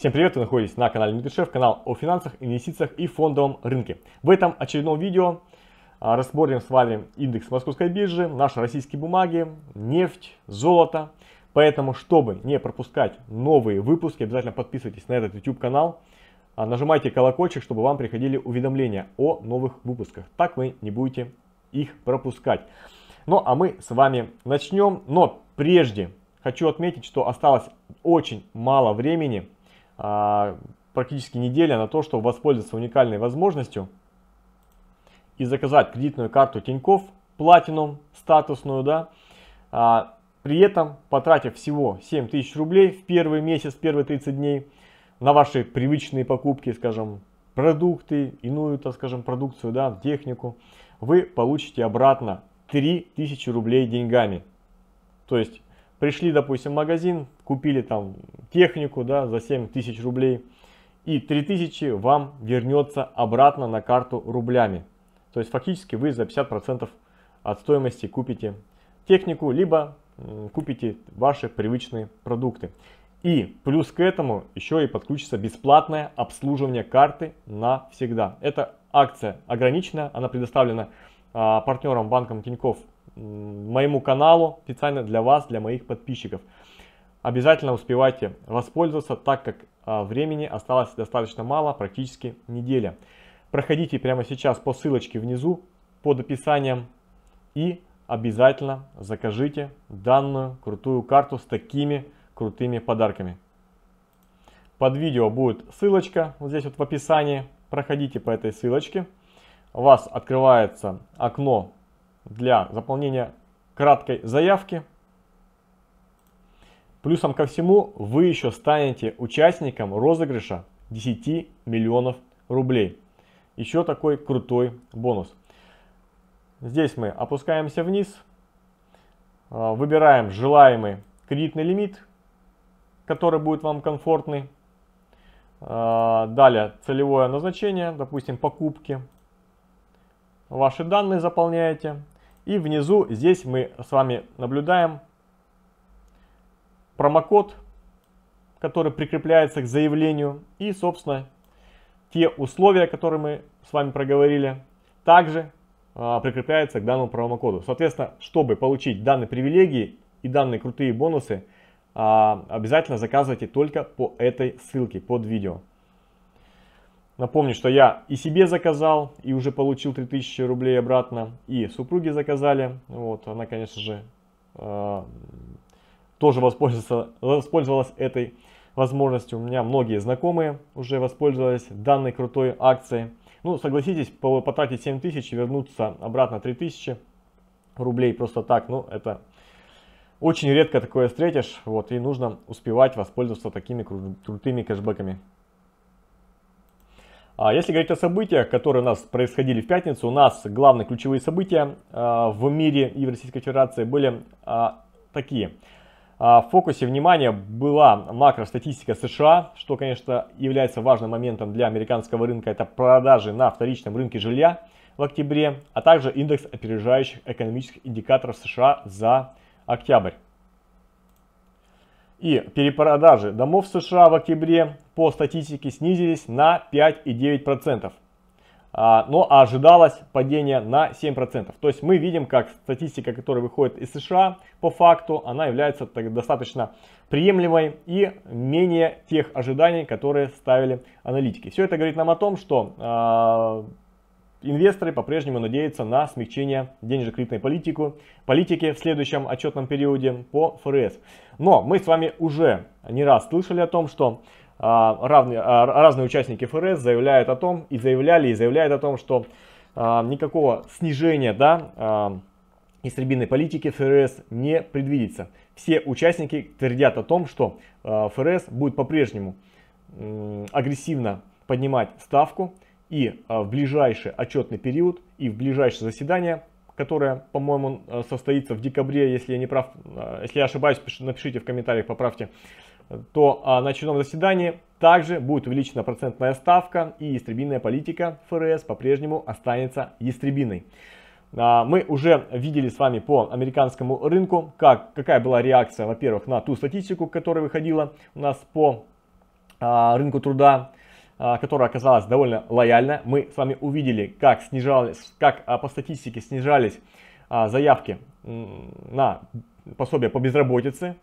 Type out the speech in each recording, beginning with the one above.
Всем привет, вы находитесь на канале Нутришев, канал о финансах, инвестициях и фондовом рынке. В этом очередном видео а, рассмотрим с вами индекс московской биржи, наши российские бумаги, нефть, золото. Поэтому, чтобы не пропускать новые выпуски, обязательно подписывайтесь на этот YouTube канал, а, нажимайте колокольчик, чтобы вам приходили уведомления о новых выпусках. Так вы не будете их пропускать. Ну а мы с вами начнем, но прежде хочу отметить, что осталось очень мало времени а, практически неделя на то, чтобы воспользоваться уникальной возможностью и заказать кредитную карту Тинькофф Platinum статусную, да, а, при этом потратив всего 7000 рублей в первый месяц, первые 30 дней на ваши привычные покупки, скажем, продукты, иную, так скажем, продукцию, да, технику, вы получите обратно 3000 рублей деньгами. То есть пришли, допустим, в магазин, купили там технику да, за 7 тысяч рублей, и тысячи вам вернется обратно на карту рублями. То есть фактически вы за 50% от стоимости купите технику, либо купите ваши привычные продукты. И плюс к этому еще и подключится бесплатное обслуживание карты навсегда. Это акция ограничена, она предоставлена а, партнером банком Тинькофф моему каналу специально для вас, для моих подписчиков. Обязательно успевайте воспользоваться, так как а, времени осталось достаточно мало, практически неделя. Проходите прямо сейчас по ссылочке внизу под описанием и обязательно закажите данную крутую карту с такими крутыми подарками. Под видео будет ссылочка вот здесь вот в описании. Проходите по этой ссылочке. У вас открывается окно для заполнения краткой заявки. Плюсом ко всему вы еще станете участником розыгрыша 10 миллионов рублей. Еще такой крутой бонус. Здесь мы опускаемся вниз, э, выбираем желаемый кредитный лимит, который будет вам комфортный. Э, далее целевое назначение, допустим, покупки ваши данные заполняете. И внизу здесь мы с вами наблюдаем промокод, который прикрепляется к заявлению. И, собственно, те условия, которые мы с вами проговорили, также а, прикрепляются к данному промокоду. Соответственно, чтобы получить данные привилегии и данные крутые бонусы, а, обязательно заказывайте только по этой ссылке под видео. Напомню, что я и себе заказал, и уже получил 3000 рублей обратно, и супруге заказали. Вот, она, конечно же, э, тоже воспользовалась, воспользовалась этой возможностью. У меня многие знакомые уже воспользовались данной крутой акцией. Ну, согласитесь, потратить 7000 и вернуться обратно 3000 рублей просто так, ну, это очень редко такое встретишь, вот, и нужно успевать воспользоваться такими крутыми кэшбэками. А если говорить о событиях, которые у нас происходили в пятницу, у нас главные ключевые события а, в мире и в Российской Федерации были а, такие. В фокусе внимания была макростатистика США, что, конечно, является важным моментом для американского рынка. Это продажи на вторичном рынке жилья в октябре, а также индекс опережающих экономических индикаторов США за октябрь и перепродажи домов в США в октябре по статистике снизились на 5,9%. А, но ожидалось падение на 7%. То есть мы видим, как статистика, которая выходит из США, по факту, она является достаточно приемлемой и менее тех ожиданий, которые ставили аналитики. Все это говорит нам о том, что а, Инвесторы по-прежнему надеются на смягчение денежно-кредитной политики, политики в следующем отчетном периоде по ФРС. Но мы с вами уже не раз слышали о том, что а, равные, а, разные участники ФРС заявляют о том, и заявляли, и заявляют о том, что а, никакого снижения да, истребинной а, политики ФРС не предвидится. Все участники твердят о том, что а, ФРС будет по-прежнему агрессивно поднимать ставку, и а, в ближайший отчетный период, и в ближайшее заседание, которое, по-моему, э, состоится в декабре, если я не прав, а, если я ошибаюсь, напишите в комментариях, поправьте, то а, на очередном заседании также будет увеличена процентная ставка и истребинная политика ФРС по-прежнему останется ястребиной. Мы уже видели с вами по американскому рынку, как, какая была реакция, во-первых, на ту статистику, которая выходила у нас по рынку труда, а, которая оказалась довольно лояльна. Мы с вами увидели, как, снижались, как а, по статистике снижались а, заявки на пособие по безработице,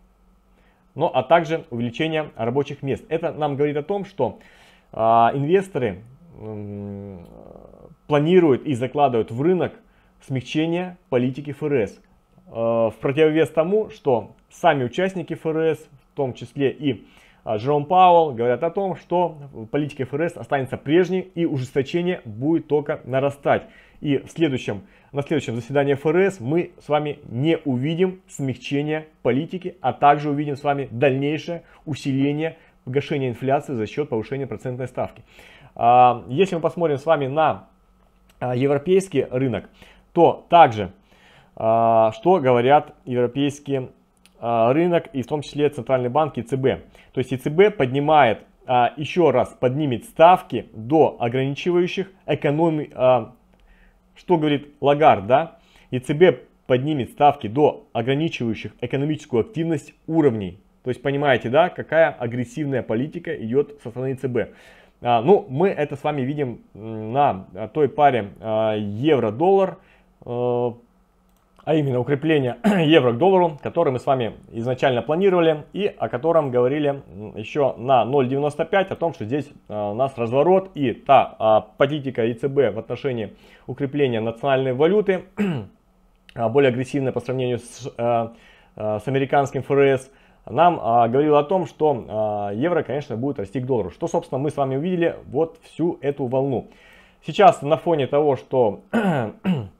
но ну, а также увеличение рабочих мест. Это нам говорит о том, что инвесторы планируют и закладывают в рынок смягчение политики ФРС. В противовес тому, что сами участники ФРС, в том числе и а Джером Пауэлл говорят о том, что политика ФРС останется прежней и ужесточение будет только нарастать. И в следующем, на следующем заседании ФРС мы с вами не увидим смягчения политики, а также увидим с вами дальнейшее усиление погашения инфляции за счет повышения процентной ставки. А, если мы посмотрим с вами на а, европейский рынок, то также что говорят европейские а, рынок и в том числе Центральный банк и ЦБ. То есть ЕЦБ поднимает, а, еще раз поднимет ставки до ограничивающих экономи а, что говорит Лагард, да? ЕЦБ поднимет ставки до ограничивающих экономическую активность уровней. То есть понимаете, да, какая агрессивная политика идет со стороны ЦБ. А, ну, мы это с вами видим на той паре а, евро-доллар. А, а именно укрепление евро к доллару, который мы с вами изначально планировали и о котором говорили еще на 0.95, о том, что здесь э, у нас разворот и та а, политика ЕЦБ в отношении укрепления национальной валюты, а, более агрессивная по сравнению с, э, э, с американским ФРС, нам а, говорил о том, что а, евро, конечно, будет расти к доллару. Что, собственно, мы с вами увидели вот всю эту волну. Сейчас на фоне того, что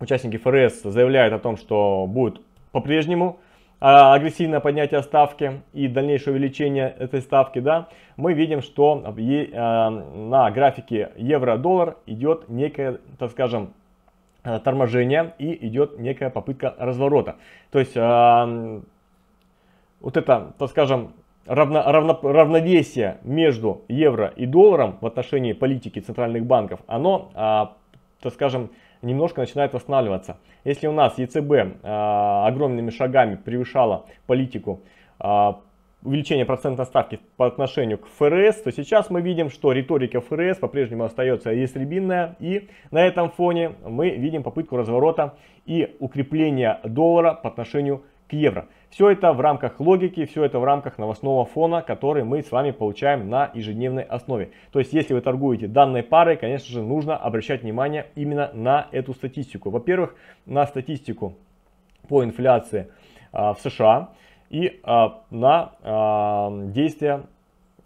участники ФРС заявляют о том, что будет по-прежнему а, агрессивное поднятие ставки и дальнейшее увеличение этой ставки, да, мы видим, что а, на графике евро-доллар идет некое, так скажем, э, торможение и идет некая попытка разворота. То есть а, вот это, так скажем, равно, равно, равновесие между евро и долларом в отношении политики центральных банков, оно, так скажем, немножко начинает восстанавливаться. Если у нас ЕЦБ а, огромными шагами превышала политику а, увеличения процентной ставки по отношению к ФРС, то сейчас мы видим, что риторика ФРС по-прежнему остается ястребинная. И на этом фоне мы видим попытку разворота и укрепления доллара по отношению к к евро. Все это в рамках логики, все это в рамках новостного фона, который мы с вами получаем на ежедневной основе. То есть, если вы торгуете данной парой, конечно же, нужно обращать внимание именно на эту статистику. Во-первых, на статистику по инфляции а, в США и а, на а, действия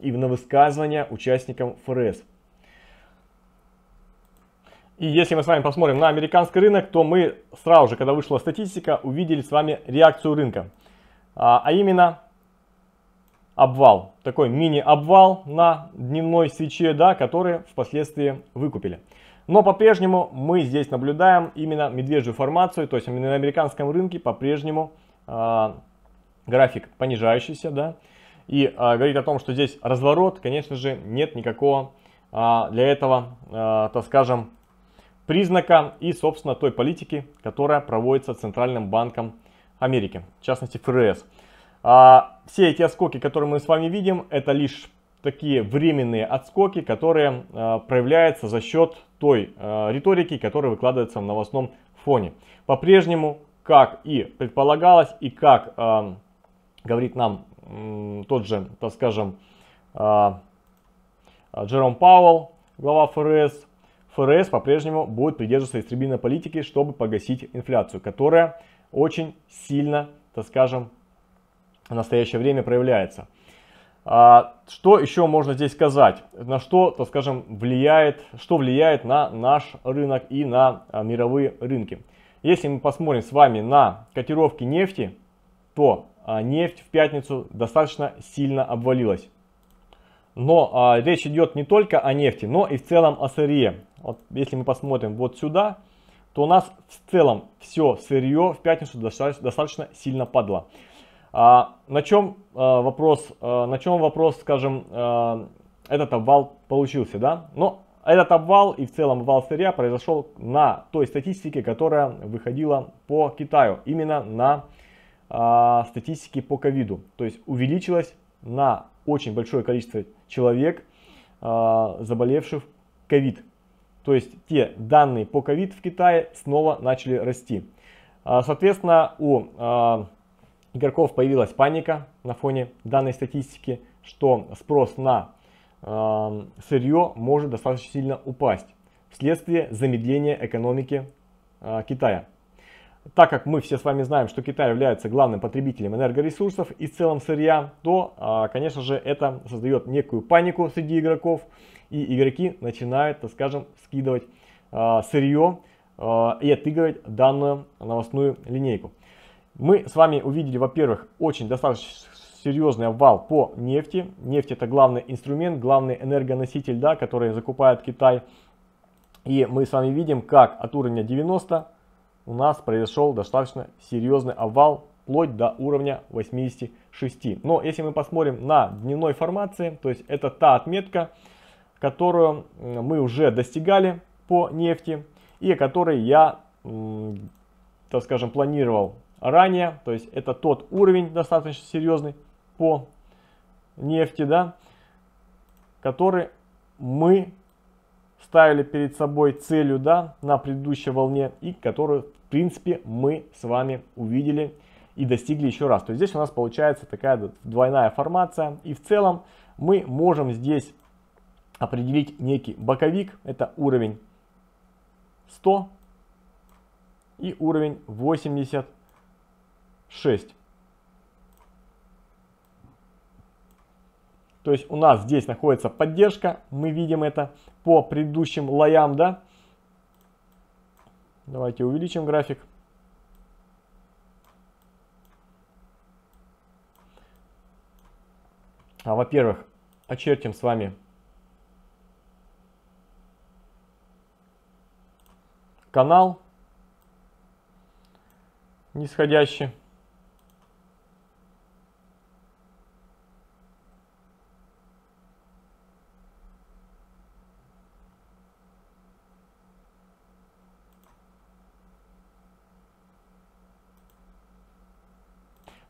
и на высказывания участникам ФРС. И если мы с вами посмотрим на американский рынок, то мы сразу же, когда вышла статистика, увидели с вами реакцию рынка. А, а именно обвал, такой мини-обвал на дневной свече, да, который впоследствии выкупили. Но по-прежнему мы здесь наблюдаем именно медвежью формацию, то есть на американском рынке по-прежнему э, график понижающийся, да, и э, говорит о том, что здесь разворот, конечно же, нет никакого э, для этого, э, так скажем, признака и, собственно, той политики, которая проводится Центральным банком Америки, в частности ФРС. А, все эти отскоки, которые мы с вами видим, это лишь такие временные отскоки, которые а, проявляются за счет той а, риторики, которая выкладывается в новостном фоне. По-прежнему, как и предполагалось, и как а, говорит нам тот же, так скажем, а, Джером Пауэлл, глава ФРС, ФРС по-прежнему будет придерживаться истребительной политики, чтобы погасить инфляцию, которая очень сильно, так скажем, в настоящее время проявляется. А, что еще можно здесь сказать? На что, так скажем, влияет, что влияет на наш рынок и на а, мировые рынки? Если мы посмотрим с вами на котировки нефти, то а, нефть в пятницу достаточно сильно обвалилась. Но а, речь идет не только о нефти, но и в целом о сырье. Вот если мы посмотрим вот сюда, то у нас в целом все сырье в пятницу достаточно, достаточно сильно падло. А, на чем а, вопрос, а, на чем вопрос, скажем, а, этот обвал получился, да? Но этот обвал и в целом обвал сырья произошел на той статистике, которая выходила по Китаю, именно на а, статистике по ковиду. То есть увеличилось на очень большое количество человек, а, заболевших ковид. То есть те данные по ковид в Китае снова начали расти. А, соответственно, у а, игроков появилась паника на фоне данной статистики, что спрос на сырье может достаточно сильно упасть вследствие замедления экономики Китая так как мы все с вами знаем, что Китай является главным потребителем энергоресурсов и в целом сырья, то, а, конечно же, это создает некую панику среди игроков, и игроки начинают, так скажем, скидывать а, сырье а, и отыгрывать данную новостную линейку. Мы с вами увидели, во-первых, очень достаточно серьезный обвал по нефти. Нефть это главный инструмент, главный энергоноситель, да, который закупает Китай. И мы с вами видим, как от уровня 90 у нас произошел достаточно серьезный обвал вплоть до уровня 86. Но если мы посмотрим на дневной формации, то есть это та отметка, которую мы уже достигали по нефти и которой я, так скажем, планировал ранее. То есть это тот уровень достаточно серьезный по нефти, да, который мы ставили перед собой целью да, на предыдущей волне и которую в принципе мы с вами увидели и достигли еще раз. То есть здесь у нас получается такая двойная формация и в целом мы можем здесь определить некий боковик, это уровень 100 и уровень 86. То есть у нас здесь находится поддержка, мы видим это по предыдущим лоям, да. Давайте увеличим график. А, Во-первых, очертим с вами канал нисходящий.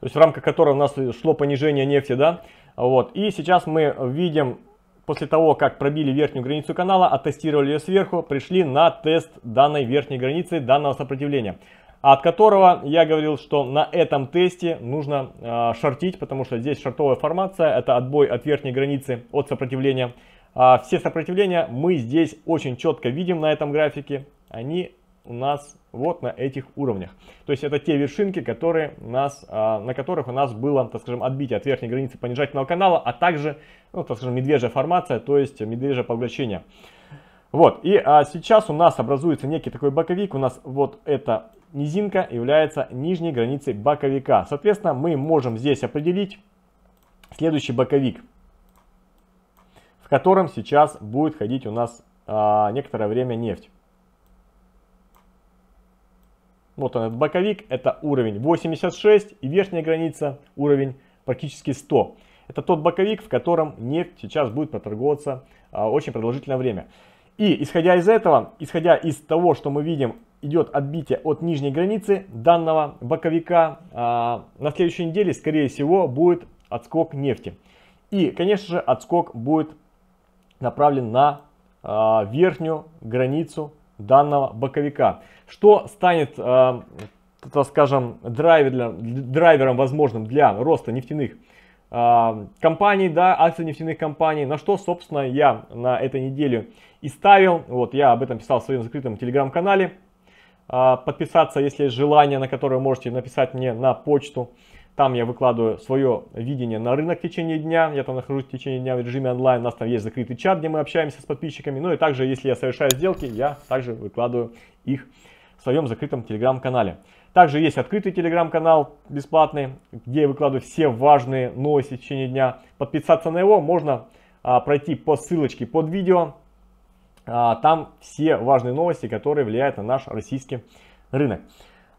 то есть в рамках которого у нас шло понижение нефти, да, вот. И сейчас мы видим, после того, как пробили верхнюю границу канала, оттестировали ее сверху, пришли на тест данной верхней границы, данного сопротивления от которого я говорил, что на этом тесте нужно э, шортить, потому что здесь шортовая формация, это отбой от верхней границы, от сопротивления. Э, все сопротивления мы здесь очень четко видим на этом графике, они у нас вот на этих уровнях. То есть это те вершинки, которые нас, а, на которых у нас было, так скажем, отбитие от верхней границы понижательного канала, а также, ну, так скажем, медвежья формация, то есть медвежье поглощение. Вот, и а, сейчас у нас образуется некий такой боковик, у нас вот эта низинка является нижней границей боковика. Соответственно, мы можем здесь определить следующий боковик, в котором сейчас будет ходить у нас а, некоторое время нефть. Вот он, этот боковик, это уровень 86 и верхняя граница уровень практически 100. Это тот боковик, в котором нефть сейчас будет проторговаться а, очень продолжительное время. И исходя из этого, исходя из того, что мы видим, идет отбитие от нижней границы данного боковика, а, на следующей неделе, скорее всего, будет отскок нефти. И, конечно же, отскок будет направлен на а, верхнюю границу данного боковика. Что станет, э, так скажем, драйвер, драйвером возможным для роста нефтяных э, компаний, да, акций нефтяных компаний, на что, собственно, я на этой неделе и ставил. Вот, я об этом писал в своем закрытом телеграм-канале. Э, подписаться, если есть желание, на которое можете написать мне на почту. Там я выкладываю свое видение на рынок в течение дня. Я там нахожусь в течение дня в режиме онлайн. У нас там есть закрытый чат, где мы общаемся с подписчиками. Ну и также, если я совершаю сделки, я также выкладываю их в своем закрытом телеграм-канале. Также есть открытый телеграм-канал бесплатный, где я выкладываю все важные новости в течение дня. Подписаться на его можно а, пройти по ссылочке под видео. А, там все важные новости, которые влияют на наш российский рынок.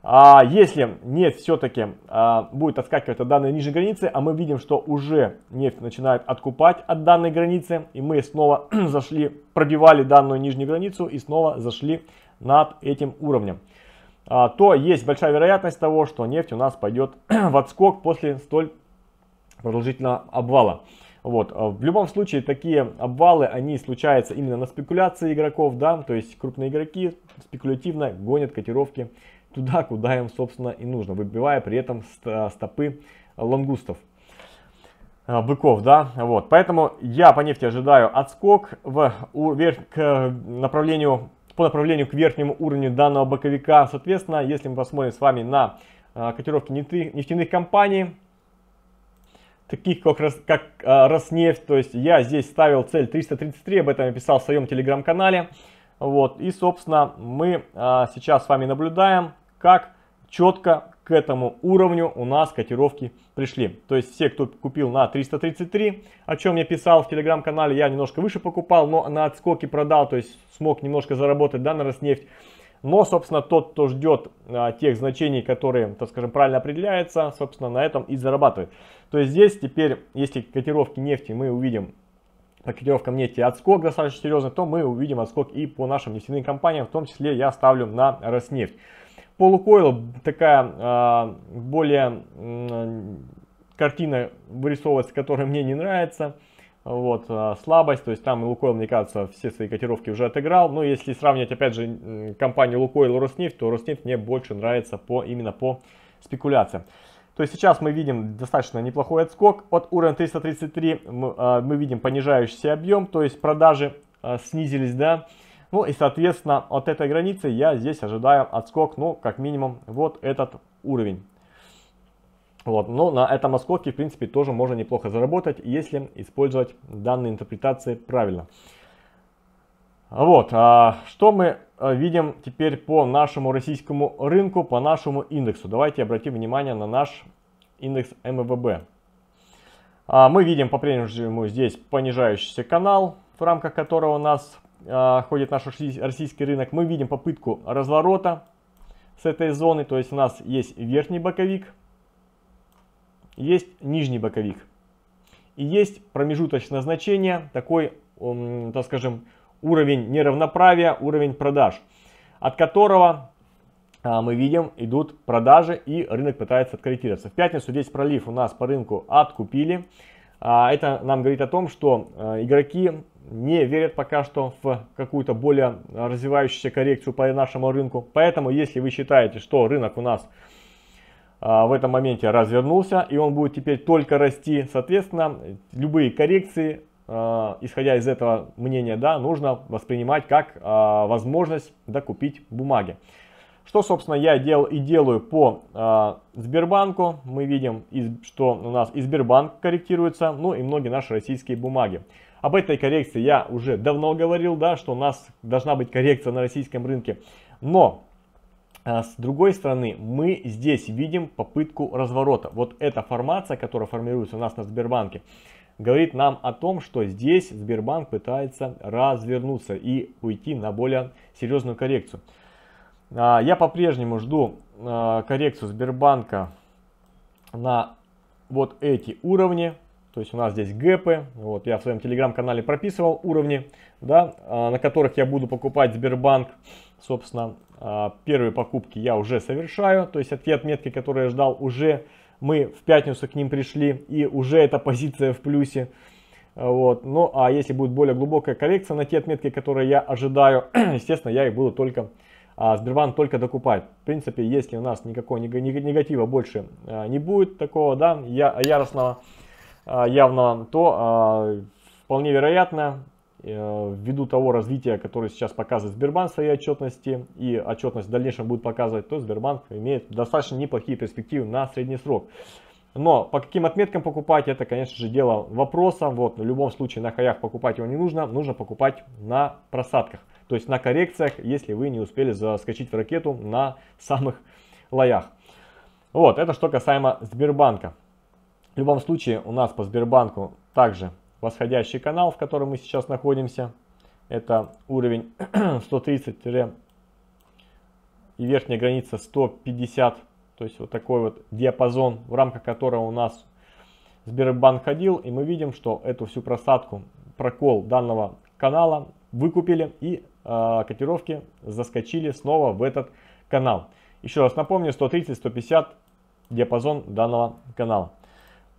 А если нефть все-таки а, будет отскакивать от данной нижней границы, а мы видим, что уже нефть начинает откупать от данной границы, и мы снова зашли, пробивали данную нижнюю границу и снова зашли над этим уровнем, а, то есть большая вероятность того, что нефть у нас пойдет в отскок после столь продолжительного обвала. Вот. А, в любом случае, такие обвалы, они случаются именно на спекуляции игроков, да, то есть крупные игроки спекулятивно гонят котировки туда, куда им, собственно, и нужно, выбивая при этом стопы лангустов а, быков, да, вот. Поэтому я по нефти ожидаю отскок в, вверх, к направлению, по направлению к верхнему уровню данного боковика. Соответственно, если мы посмотрим с вами на а, котировки нефтяных компаний, таких как, как а, Роснефть, то есть я здесь ставил цель 333, об этом я писал в своем телеграм-канале. Вот, и, собственно, мы сейчас с вами наблюдаем как четко к этому уровню у нас котировки пришли. То есть все, кто купил на 333, о чем я писал в телеграм-канале, я немножко выше покупал, но на отскоке продал, то есть смог немножко заработать да, на Роснефть. Но, собственно, тот, кто ждет а, тех значений, которые, так скажем, правильно определяются, собственно, на этом и зарабатывает. То есть здесь теперь, если котировки нефти мы увидим по котировкам нефти отскок достаточно серьезный, то мы увидим отскок и по нашим нефтяным компаниям, в том числе я ставлю на Роснефть полукойл такая а, более картина вырисовывается, которая мне не нравится. Вот, а, слабость, то есть там Лукойл, мне кажется, все свои котировки уже отыграл. Но если сравнивать, опять же, компанию Лукойл и Роснефть, то Роснефть мне больше нравится по, именно по спекуляциям. То есть сейчас мы видим достаточно неплохой отскок. От уровня 333 мы, а, мы видим понижающийся объем, то есть продажи снизились, да, ну и, соответственно, от этой границы я здесь ожидаю отскок, ну, как минимум, вот этот уровень. Вот, но ну, на этом отскоке в принципе, тоже можно неплохо заработать, если использовать данные интерпретации правильно. Вот, а, что мы а, видим теперь по нашему российскому рынку, по нашему индексу. Давайте обратим внимание на наш индекс МВБ. А, мы видим по-прежнему здесь понижающийся канал, в рамках которого у нас а, ходит наш российский рынок, мы видим попытку разворота с этой зоны. То есть у нас есть верхний боковик, есть нижний боковик. И есть промежуточное значение, такой, так скажем, уровень неравноправия, уровень продаж, от которого а, мы видим, идут продажи и рынок пытается откорректироваться. В пятницу здесь пролив у нас по рынку откупили. А, это нам говорит о том, что игроки не верят пока что в какую-то более развивающуюся коррекцию по нашему рынку. Поэтому, если вы считаете, что рынок у нас а, в этом моменте развернулся и он будет теперь только расти, соответственно, любые коррекции, а, исходя из этого мнения, да, нужно воспринимать как а, возможность докупить бумаги. Что, собственно, я делал и делаю по э, Сбербанку. Мы видим, что у нас и Сбербанк корректируется, ну и многие наши российские бумаги. Об этой коррекции я уже давно говорил, да, что у нас должна быть коррекция на российском рынке. Но а, с другой стороны, мы здесь видим попытку разворота. Вот эта формация, которая формируется у нас на Сбербанке, говорит нам о том, что здесь Сбербанк пытается развернуться и уйти на более серьезную коррекцию. А, я по-прежнему жду а, коррекцию Сбербанка на вот эти уровни. То есть у нас здесь гэпы, вот я в своем телеграм-канале прописывал уровни, да, а, на которых я буду покупать Сбербанк. Собственно, а, первые покупки я уже совершаю, то есть от а те отметки, которые я ждал, уже мы в пятницу к ним пришли и уже эта позиция в плюсе. Вот. Ну а если будет более глубокая коррекция на те отметки, которые я ожидаю, естественно, я их буду только а Сбербанк только докупать. В принципе, если у нас никакого негатива больше не будет такого, да, яростного, а, явно, то а, вполне вероятно, э, ввиду того развития, которое сейчас показывает Сбербанк в своей отчетности и отчетность в дальнейшем будет показывать, то Сбербанк имеет достаточно неплохие перспективы на средний срок. Но по каким отметкам покупать, это, конечно же, дело вопроса. Вот, в любом случае на хаях покупать его не нужно, нужно покупать на просадках. То есть на коррекциях, если вы не успели заскочить в ракету на самых лоях. Вот, это что касаемо Сбербанка. В любом случае у нас по Сбербанку также восходящий канал, в котором мы сейчас находимся. Это уровень 130 и верхняя граница 150. То есть вот такой вот диапазон, в рамках которого у нас Сбербанк ходил. И мы видим, что эту всю просадку, прокол данного канала выкупили и э, котировки заскочили снова в этот канал. Еще раз напомню, 130-150 диапазон данного канала.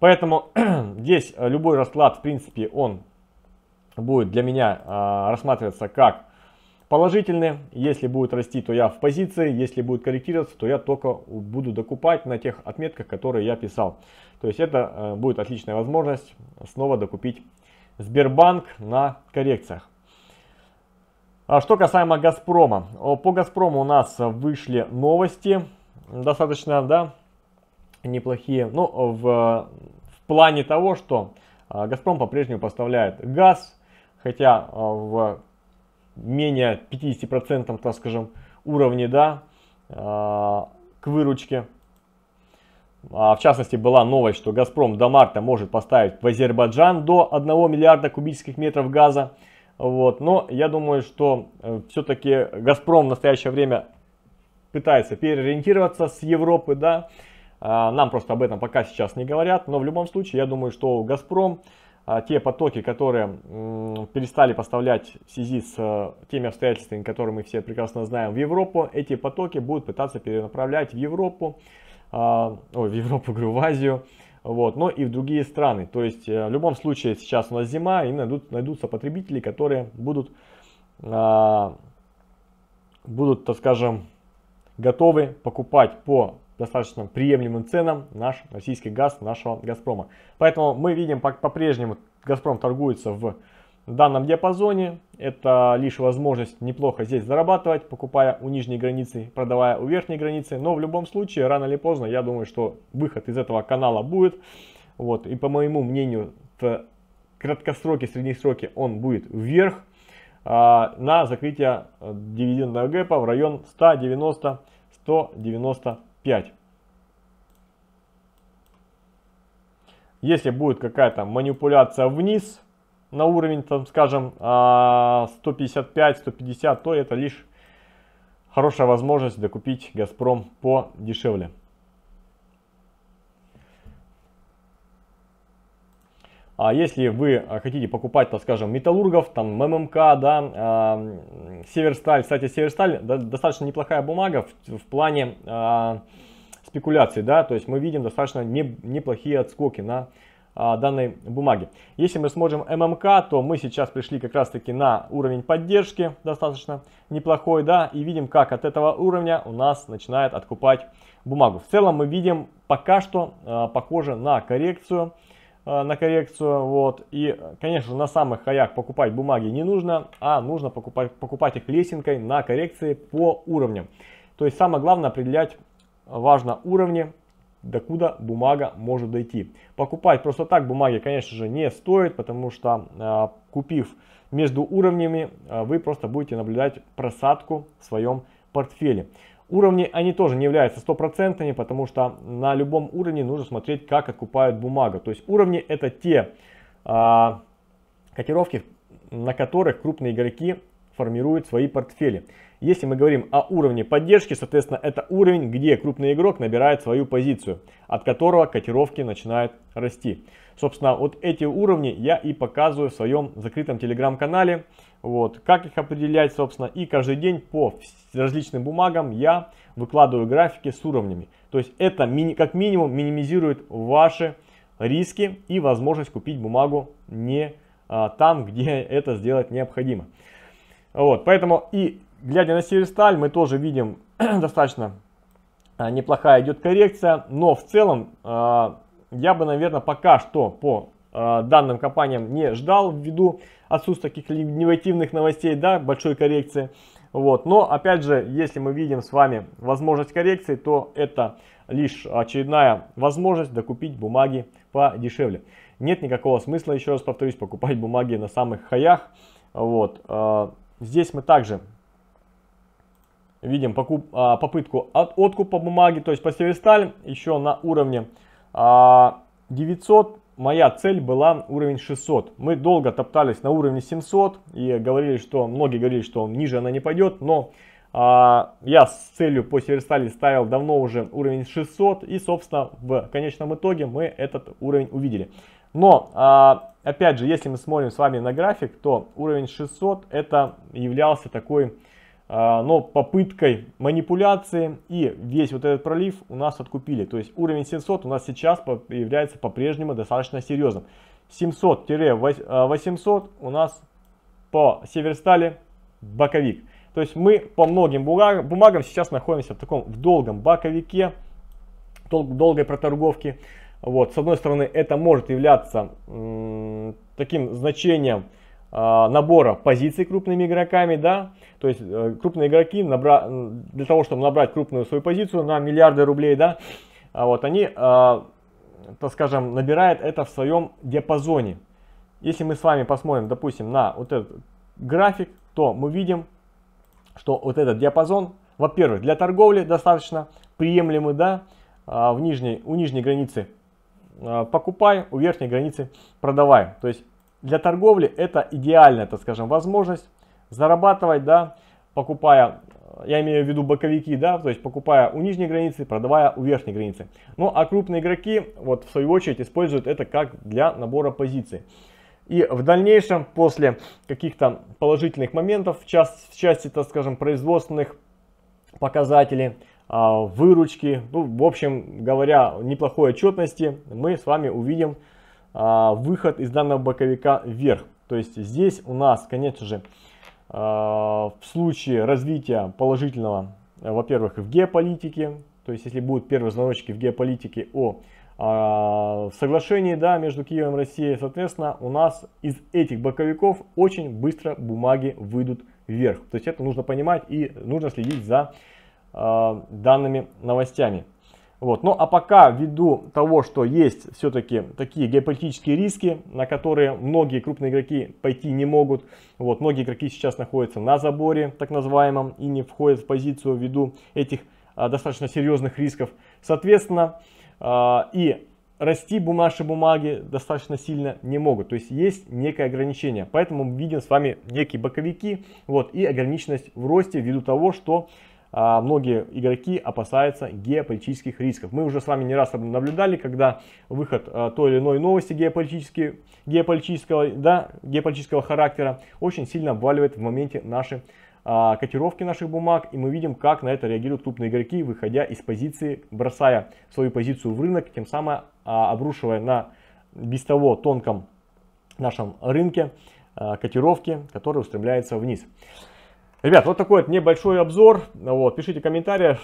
Поэтому здесь э, любой расклад, в принципе, он будет для меня э, рассматриваться как положительный. Если будет расти, то я в позиции. Если будет корректироваться, то я только буду докупать на тех отметках, которые я писал. То есть это э, будет отличная возможность снова докупить Сбербанк на коррекциях. А что касаемо Газпрома. По Газпрому у нас вышли новости достаточно, да, неплохие. Ну, в, в плане того, что а, Газпром по-прежнему поставляет газ, хотя а, в менее 50%, так скажем, уровне, да, а, к выручке. В частности, была новость, что Газпром до марта может поставить в Азербайджан до 1 миллиарда кубических метров газа. Вот. Но я думаю, что э, все-таки Газпром в настоящее время пытается переориентироваться с Европы, да, а, нам просто об этом пока сейчас не говорят, но в любом случае я думаю, что «Газпром» а, те потоки, которые перестали поставлять в связи с э, теми обстоятельствами, которые мы все прекрасно знаем в Европу, эти потоки будут пытаться перенаправлять в Европу, а, ой, в Европу, говорю, в Азию, вот, но и в другие страны. То есть э, в любом случае сейчас у нас зима и найдут, найдутся потребители, которые будут, будут, так скажем, готовы покупать по достаточно приемлемым ценам наш российский газ нашего Газпрома. Поэтому мы видим по-прежнему по Газпром торгуется в данном диапазоне. Это лишь возможность неплохо здесь зарабатывать, покупая у нижней границы, продавая у верхней границы. Но в любом случае, рано или поздно, я думаю, что выход из этого канала будет. Вот. И по моему мнению, в краткосроке, среднесроке он будет вверх а, на закрытие э, дивидендного гэпа в район 190 190 5. Если будет какая-то манипуляция вниз на уровень, там, скажем, 155-150, а, то это лишь хорошая возможность докупить Газпром по дешевле. А если вы э, хотите покупать, так скажем, металлургов, там, ММК, да, э, Северсталь, кстати, Северсталь достаточно неплохая бумага в, в плане э, спекуляций, да, то есть мы видим достаточно не, неплохие отскоки на э, данной бумаге. Если мы сможем ММК, то мы сейчас пришли как раз-таки на уровень поддержки достаточно неплохой, да, и видим, как от этого уровня у нас начинает откупать бумагу. В целом мы видим пока что э, похоже на коррекцию, Э, на коррекцию. Вот. И, конечно же, на самых хаях покупать бумаги не нужно, а нужно покупать, покупать их лесенкой на коррекции по уровням. То есть самое главное определять важно уровни, докуда бумага может дойти. Покупать просто так бумаги, конечно же, не стоит, потому что э, купив между уровнями, э, вы просто будете наблюдать просадку в своем портфеле. Уровни, они тоже не являются стопроцентными, потому что на любом уровне нужно смотреть, как окупает бумага. То есть уровни это те а, котировки, на которых крупные игроки формируют свои портфели. Если мы говорим о уровне поддержки, соответственно, это уровень, где крупный игрок набирает свою позицию, от которого котировки начинают расти. Собственно, вот эти уровни я и показываю в своем закрытом телеграм-канале. Вот. Как их определять, собственно, и каждый день по различным бумагам я выкладываю графики с уровнями. То есть это мини, как минимум минимизирует ваши риски и возможность купить бумагу не а, там, где это сделать необходимо. Вот, поэтому и глядя на Северсталь, мы тоже видим достаточно а, неплохая идет коррекция, но в целом а, я бы, наверное, пока что по Э, данным компаниям не ждал ввиду отсутствия таких негативных новостей, да, большой коррекции. Вот. Но опять же, если мы видим с вами возможность коррекции, то это лишь очередная возможность докупить бумаги подешевле. Нет никакого смысла, еще раз повторюсь, покупать бумаги на самых хаях. Вот. Э, здесь мы также видим покуп, э, попытку от, откупа бумаги, то есть по посеверсталь еще на уровне 900 а, моя цель была уровень 600. Мы долго топтались на уровне 700 и говорили, что многие говорили, что ниже она не пойдет, но а, я с целью по Северстали ставил давно уже уровень 600 и, собственно, в конечном итоге мы этот уровень увидели. Но, а, опять же, если мы смотрим с вами на график, то уровень 600 это являлся такой а, но попыткой манипуляции и весь вот этот пролив у нас откупили. То есть уровень 700 у нас сейчас является по-прежнему достаточно серьезным. 700-800 у нас по Северстали боковик. То есть мы по многим бумагам сейчас находимся в таком в долгом боковике, долгой проторговке. Вот, с одной стороны, это может являться таким значением, Э, набора позиций крупными игроками, да, то есть э, крупные игроки набра... для того, чтобы набрать крупную свою позицию на миллиарды рублей, да, а вот они, э, так скажем, набирают это в своем диапазоне. Если мы с вами посмотрим, допустим, на вот этот график, то мы видим, что вот этот диапазон, во-первых, для торговли достаточно приемлемый, да, а, в нижней, у нижней границы покупай, у верхней границы продавай. То есть для торговли это идеальная, так скажем, возможность зарабатывать, да, покупая, я имею в виду боковики, да, то есть покупая у нижней границы, продавая у верхней границы. Ну, а крупные игроки, вот, в свою очередь, используют это как для набора позиций. И в дальнейшем, после каких-то положительных моментов, в, част, в части, так скажем, производственных показателей, а, выручки, ну, в общем говоря, неплохой отчетности, мы с вами увидим а, выход из данного боковика вверх. То есть здесь у нас, конечно же, а, в случае развития положительного, э, во-первых, в геополитике, то есть если будут первые звоночки в геополитике о а, соглашении да, между Киевом и Россией, соответственно, у нас из этих боковиков очень быстро бумаги выйдут вверх. То есть это нужно понимать и нужно следить за данными новостями. Вот. Ну а пока ввиду того, что есть все-таки такие геополитические риски, на которые многие крупные игроки пойти не могут, вот, многие игроки сейчас находятся на заборе так называемом и не входят в позицию ввиду этих а, достаточно серьезных рисков. Соответственно, а, и расти наши бумаги достаточно сильно не могут. То есть есть некое ограничение. Поэтому мы видим с вами некие боковики вот, и ограниченность в росте ввиду того, что а, многие игроки опасаются геополитических рисков. Мы уже с вами не раз наблюдали, когда выход а, той или иной новости геополитически, геополитического, да, геополитического характера очень сильно обваливает в моменте наши а, котировки наших бумаг, и мы видим, как на это реагируют крупные игроки, выходя из позиции, бросая свою позицию в рынок, тем самым обрушивая на без того тонком нашем рынке котировки, которые устремляются вниз. Ребят, вот такой вот небольшой обзор. Вот, пишите комментарии,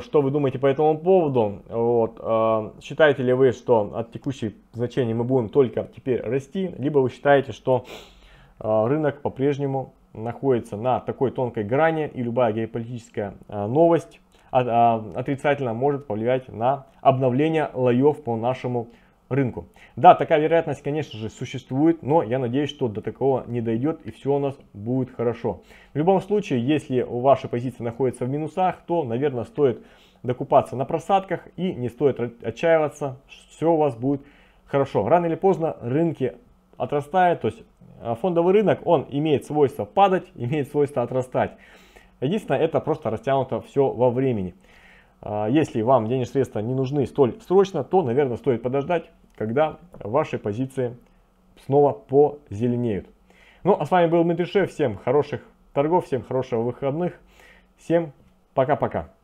что вы думаете по этому поводу. Вот, э, считаете ли вы, что от текущих значений мы будем только теперь расти, либо вы считаете, что э, рынок по-прежнему находится на такой тонкой грани, и любая геополитическая э, новость а, а, отрицательно может повлиять на обновление лоев по нашему рынку рынку. Да, такая вероятность, конечно же, существует, но я надеюсь, что до такого не дойдет и все у нас будет хорошо. В любом случае, если ваша позиция находится в минусах, то, наверное, стоит докупаться на просадках и не стоит отчаиваться, все у вас будет хорошо. Рано или поздно рынки отрастают, то есть э, фондовый рынок, он имеет свойство падать, имеет свойство отрастать. Единственное, это просто растянуто все во времени. А, если вам денежные средства не нужны столь срочно, то, наверное, стоит подождать, когда ваши позиции снова позеленеют. Ну, а с вами был Дмитрий Шеф. Всем хороших торгов, всем хорошего выходных. Всем пока-пока.